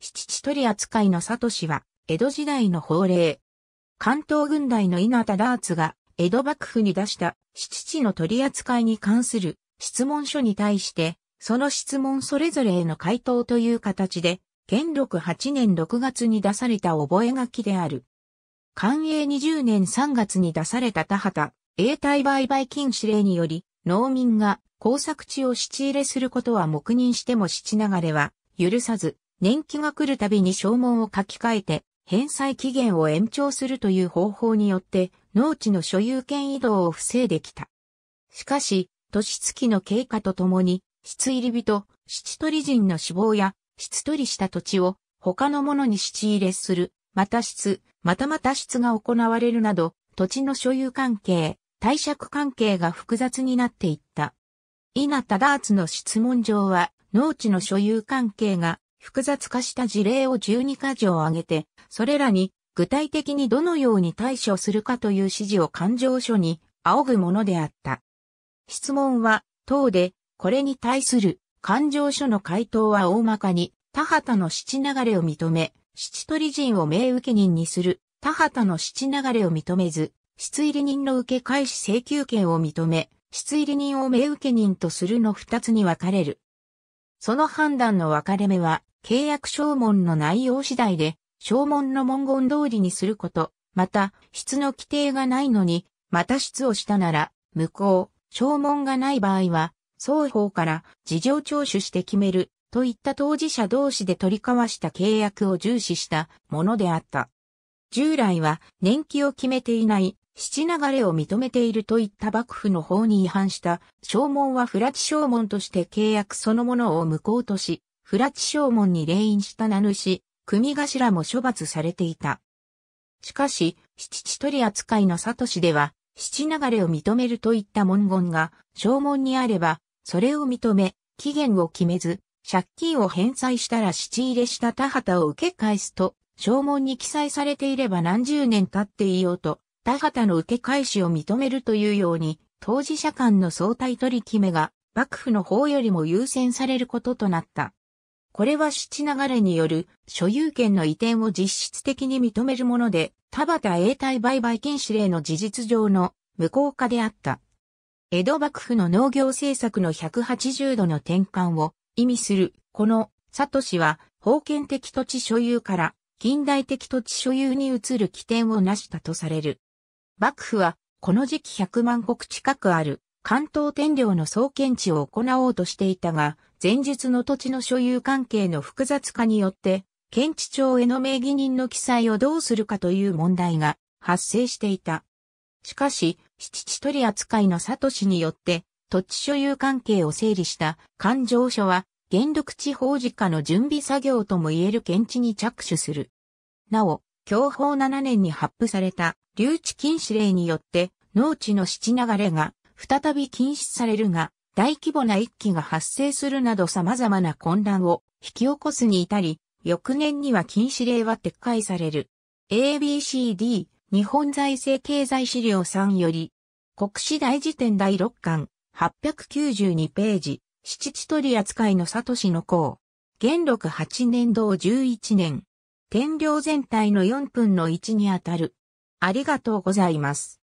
七地取り扱いのサトシは、江戸時代の法令。関東軍隊の稲田ダーツが、江戸幕府に出した七地の取り扱いに関する質問書に対して、その質問それぞれへの回答という形で、元禄8年6月に出された覚書である。寛永20年3月に出された田畑、永代売買禁止令により、農民が工作地を七入れすることは黙認しても七流れは許さず、年季が来るたびに証文を書き換えて、返済期限を延長するという方法によって、農地の所有権移動を防いできた。しかし、年月の経過とともに、質入り人、質取り人の死亡や、質取りした土地を他のものに質入れする、また質、またまた質が行われるなど、土地の所有関係、貸借関係が複雑になっていった。稲田ダーツの質問上は、農地の所有関係が複雑化した事例を12箇条挙げて、それらに具体的にどのように対処するかという指示を感情書に仰ぐものであった。質問は、等で、これに対する感情書の回答は大まかに、田畑の七流れを認め、七取人を名受け人にする、田畑の七流れを認めず、質入り人の受け返し請求権を認め、質入り人を名受け人とするの二つに分かれる。その判断の分かれ目は、契約証文の内容次第で、証文の文言通りにすること、また、質の規定がないのに、また質をしたなら、無効、証文がない場合は、双方から事情聴取して決める、といった当事者同士で取り交わした契約を重視したものであった。従来は年季を決めていない七流れを認めているといった幕府の法に違反した、証文は不チ証文として契約そのものを無効とし、不チ証文に霊印した名主、組頭も処罰されていた。しかし、七地取り扱いの里氏では、七流れを認めるといった文言が、証文にあれば、それを認め、期限を決めず、借金を返済したら七入れした田畑を受け返すと、証文に記載されていれば何十年経っていようと、田畑の受け返しを認めるというように、当事者間の相対取り決めが、幕府の方よりも優先されることとなった。これは七流れによる所有権の移転を実質的に認めるもので、田畑永代売買禁止令の事実上の無効化であった。江戸幕府の農業政策の180度の転換を意味する、この、佐都氏は、封建的土地所有から近代的土地所有に移る起点を成したとされる。幕府は、この時期100万国近くある関東天領の総検地を行おうとしていたが、前述の土地の所有関係の複雑化によって、検地庁への名義人の記載をどうするかという問題が発生していた。しかし、七地取り扱いの佐都氏によって、土地所有関係を整理した勘定書は、元禄地方自家の準備作業とも言える検地に着手する。なお、享保7年に発布された留置禁止令によって農地の七流れが再び禁止されるが、大規模な一揆が発生するなど様々な混乱を引き起こすに至り、翌年には禁止令は撤回される。ABCD 日本財政経済資料3より、国史大辞典第6巻、892ページ、七地取り扱いの里トの項。元禄8年同11年、天領全体の4分の1にあたる。ありがとうございます。